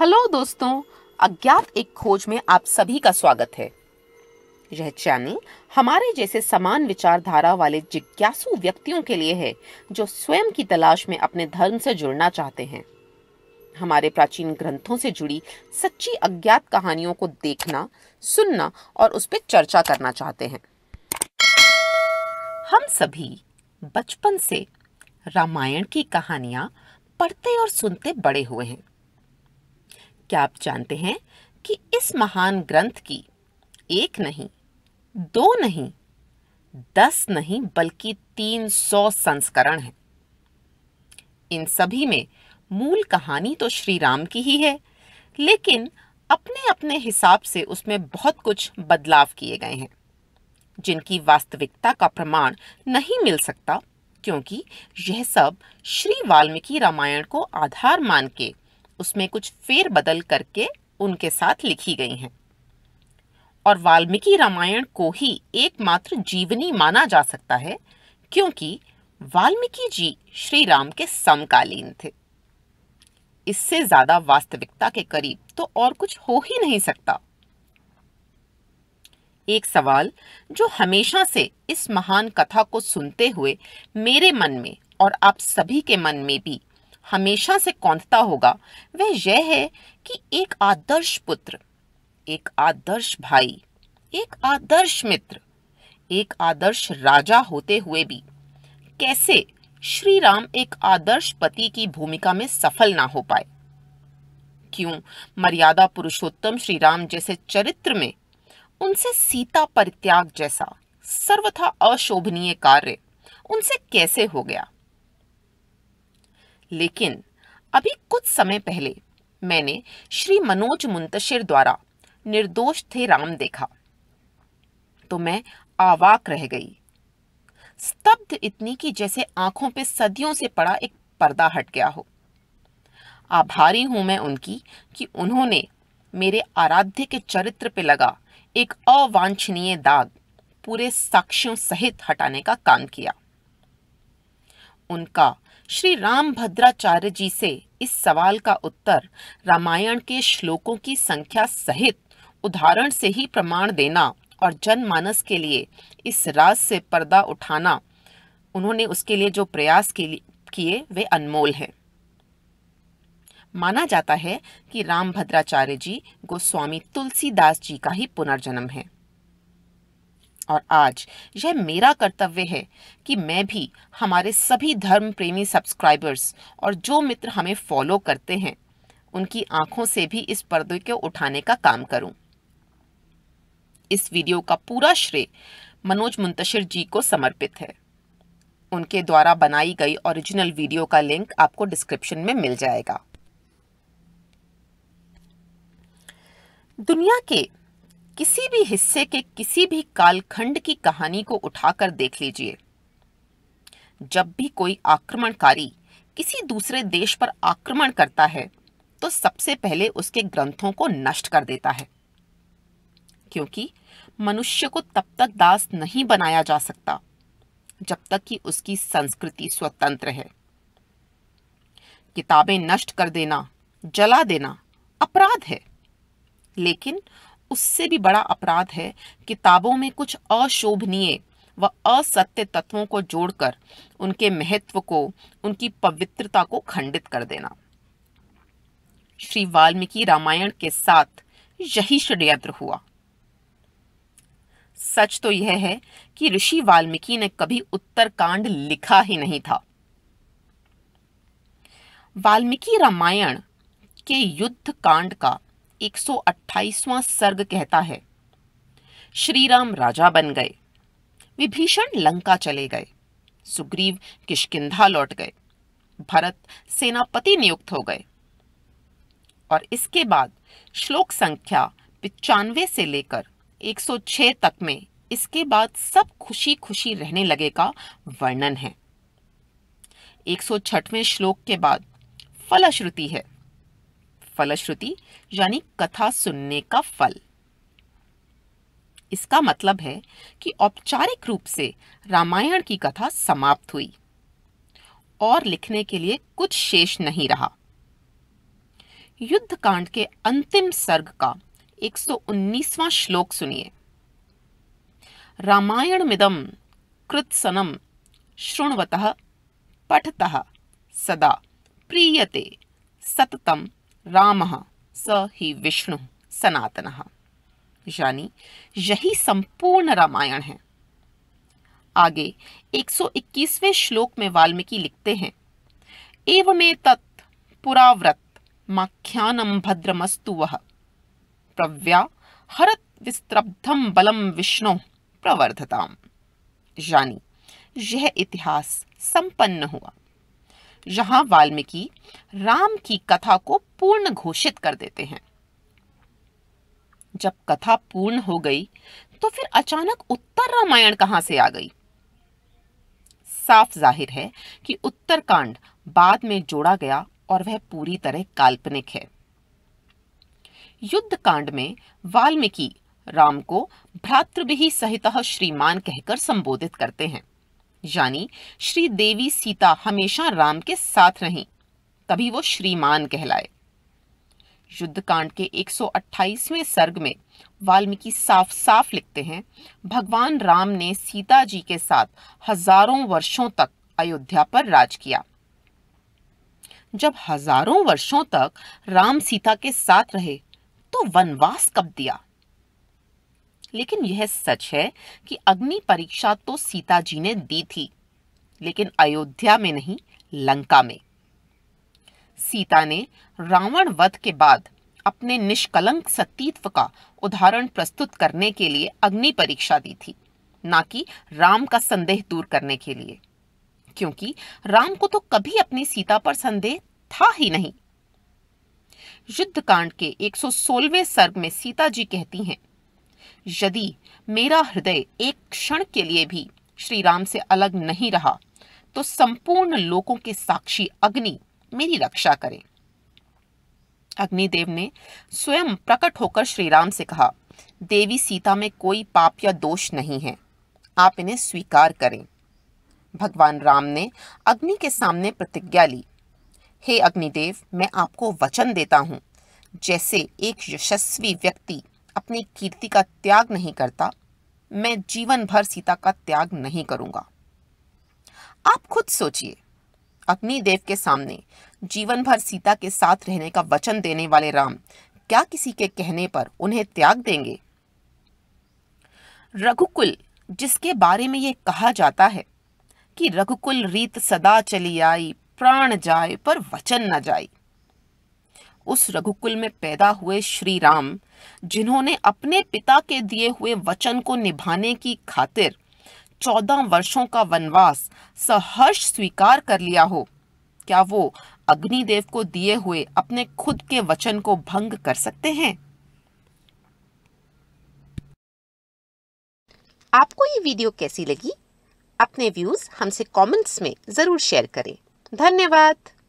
Hello दोस्तों अज्ञात एक खोज में आप सभी का स्वागत है यह चैनल हमारे जैसे समान विचारधारा वाले जिज्ञासु व्यक्तियों के लिए है जो स्वयं की तलाश में अपने धर्म से जुड़ना चाहते हैं हमारे प्राचीन ग्रंथों से जुड़ी सच्ची अज्ञात कहानियों को देखना सुनना और उस पर चर्चा करना चाहते हैं हम सभी बचपन से रामायण की कहानियां पढ़ते और सुनते बड़े हुए हैं क्या आप जानते हैं कि इस महान ग्रंथ की एक नहीं दो नहीं दस नहीं बल्कि तीन सौ संस्करण हैं इन सभी में मूल कहानी तो श्री राम की ही है लेकिन अपने अपने हिसाब से उसमें बहुत कुछ बदलाव किए गए हैं जिनकी वास्तविकता का प्रमाण नहीं मिल सकता क्योंकि यह सब श्री वाल्मीकि रामायण को आधार मान के उसमें कुछ फेर बदल करके उनके साथ लिखी गई हैं और वाल्मीकि रामायण को ही एकमात्र जीवनी माना जा सकता है क्योंकि वाल्मीकि जी श्री राम के समकालीन थे इससे ज्यादा वास्तविकता के करीब तो और कुछ हो ही नहीं सकता एक सवाल जो हमेशा से इस महान कथा को सुनते हुए मेरे मन में और आप सभी के मन में भी हमेशा से कौंधता होगा वह यह है कि एक आदर्श पुत्र एक आदर्श भाई एक आदर्श मित्र एक आदर्श राजा होते हुए भी कैसे श्री राम एक आदर्श पति की भूमिका में सफल ना हो पाए क्यों मर्यादा पुरुषोत्तम श्री राम जैसे चरित्र में उनसे सीता परित्याग जैसा सर्वथा अशोभनीय कार्य उनसे कैसे हो गया लेकिन अभी कुछ समय पहले मैंने श्री मनोज मुंतशिर द्वारा निर्दोष थे राम देखा तो मैं आवाक रह गई स्तब्ध इतनी कि जैसे आंखों पे सदियों से पड़ा एक पर्दा हट गया हो आभारी हूं मैं उनकी कि उन्होंने मेरे आराध्य के चरित्र पे लगा एक अवांछनीय दाग पूरे साक्ष्यों सहित हटाने का काम किया उनका श्री राम भद्राचार्य जी से इस सवाल का उत्तर रामायण के श्लोकों की संख्या सहित उदाहरण से ही प्रमाण देना और जनमानस के लिए इस राज से पर्दा उठाना उन्होंने उसके लिए जो प्रयास किए वे अनमोल हैं माना जाता है कि राम भद्राचार्य जी गोस्वामी तुलसीदास जी का ही पुनर्जन्म है और आज यह मेरा कर्तव्य है कि मैं भी हमारे सभी धर्म प्रेमी सब्सक्राइबर्स और जो मित्र हमें फॉलो करते हैं उनकी आंखों से भी इस पर्दे को उठाने का काम करूं। इस वीडियो का पूरा श्रेय मनोज मुंतशिर जी को समर्पित है उनके द्वारा बनाई गई ओरिजिनल वीडियो का लिंक आपको डिस्क्रिप्शन में मिल जाएगा दुनिया के किसी भी हिस्से के किसी भी कालखंड की कहानी को उठाकर देख लीजिए जब भी कोई आक्रमणकारी किसी दूसरे देश पर आक्रमण करता है तो सबसे पहले उसके ग्रंथों को नष्ट कर देता है क्योंकि मनुष्य को तब तक दास नहीं बनाया जा सकता जब तक कि उसकी संस्कृति स्वतंत्र है किताबें नष्ट कर देना जला देना अपराध है लेकिन उससे भी बड़ा अपराध है किताबों में कुछ अशोभनीय व असत्य तत्वों को जोड़कर उनके महत्व को उनकी पवित्रता को खंडित कर देना श्री वाल्मीकि रामायण के साथ यही षड्यंत्र हुआ सच तो यह है कि ऋषि वाल्मीकि ने कभी उत्तरकांड लिखा ही नहीं था वाल्मीकि रामायण के युद्ध कांड का 128वां सर्ग कहता है श्री राम राजा बन गए विभीषण लंका चले गए सुग्रीव किशकिंधा लौट गए भरत सेनापति नियुक्त हो गए और इसके बाद श्लोक संख्या पिचानवे से लेकर 106 तक में इसके बाद सब खुशी खुशी रहने लगे का वर्णन है एक श्लोक के बाद फलश्रुति है फलश्रुति यानी कथा सुनने का फल इसका मतलब है कि औपचारिक रूप से रामायण की कथा समाप्त हुई और लिखने के लिए कुछ शेष नहीं रहा युद्ध कांड के अंतिम सर्ग का 119वां श्लोक सुनिए रामायण मिदम कृत्सनम श्रृणवत पठत सदा प्रीयते सततम रामः स ही विष्णु सनातनः यानी यही संपूर्ण रामायण है आगे 121वें श्लोक में वाल्मीकि लिखते हैं एवमे तत् पुराव्रत माख्यानम भद्रमस्तु वह प्रव्या हरत विस्त्रब्धम बलम विष्णु प्रवर्धताम यानी यह इतिहास संपन्न हुआ जहां वाल्मीकि राम की कथा को पूर्ण घोषित कर देते हैं जब कथा पूर्ण हो गई तो फिर अचानक उत्तर रामायण कहां से आ गई साफ जाहिर है कि उत्तरकांड बाद में जोड़ा गया और वह पूरी तरह काल्पनिक है युद्ध कांड में वाल्मीकि राम को भ्रातृभि सहित श्रीमान कहकर संबोधित करते हैं यानी श्री देवी सीता हमेशा राम के साथ रहीं तभी वो श्रीमान कहलाए युद्धकांड के 128वें सर्ग में वाल्मीकि साफ साफ लिखते हैं भगवान राम ने सीता जी के साथ हजारों वर्षों तक अयोध्या पर राज किया जब हजारों वर्षों तक राम सीता के साथ रहे तो वनवास कब दिया लेकिन यह सच है कि अग्नि परीक्षा तो सीता जी ने दी थी लेकिन अयोध्या में नहीं लंका में सीता ने रावण वध के बाद अपने निष्कलंक सतीत्व का उदाहरण प्रस्तुत करने के लिए अग्नि परीक्षा दी थी ना कि राम का संदेह दूर करने के लिए क्योंकि राम को तो कभी अपनी सीता पर संदेह था ही नहीं युद्ध कांड के 116वें सर्ग में सीता जी कहती हैं यदि मेरा हृदय एक क्षण के लिए भी श्री राम से अलग नहीं रहा तो संपूर्ण लोकों के साक्षी अग्नि मेरी रक्षा करे अग्निदेव ने स्वयं प्रकट होकर श्री राम से कहा देवी सीता में कोई पाप या दोष नहीं है आप इन्हें स्वीकार करें भगवान राम ने अग्नि के सामने प्रतिज्ञा ली हे अग्निदेव मैं आपको वचन देता हूं जैसे एक यशस्वी व्यक्ति अपनी कीर्ति का त्याग नहीं करता मैं जीवन भर सीता का त्याग नहीं करूंगा आप खुद सोचिए अग्निदेव के सामने जीवन भर सीता के साथ रहने का वचन देने वाले राम क्या किसी के कहने पर उन्हें त्याग देंगे रघुकुल जिसके बारे में यह कहा जाता है कि रघुकुल रीत सदा चली आई प्राण जाए पर वचन न जाए उस रघुकुल में पैदा हुए श्री राम जिन्होंने अपने पिता के दिए हुए वचन को निभाने की खातिर चौदह वर्षों का वनवास सहर्ष स्वीकार कर लिया हो क्या वो अग्निदेव को दिए हुए अपने खुद के वचन को भंग कर सकते हैं आपको ये वीडियो कैसी लगी अपने व्यूज हमसे कमेंट्स में जरूर शेयर करें धन्यवाद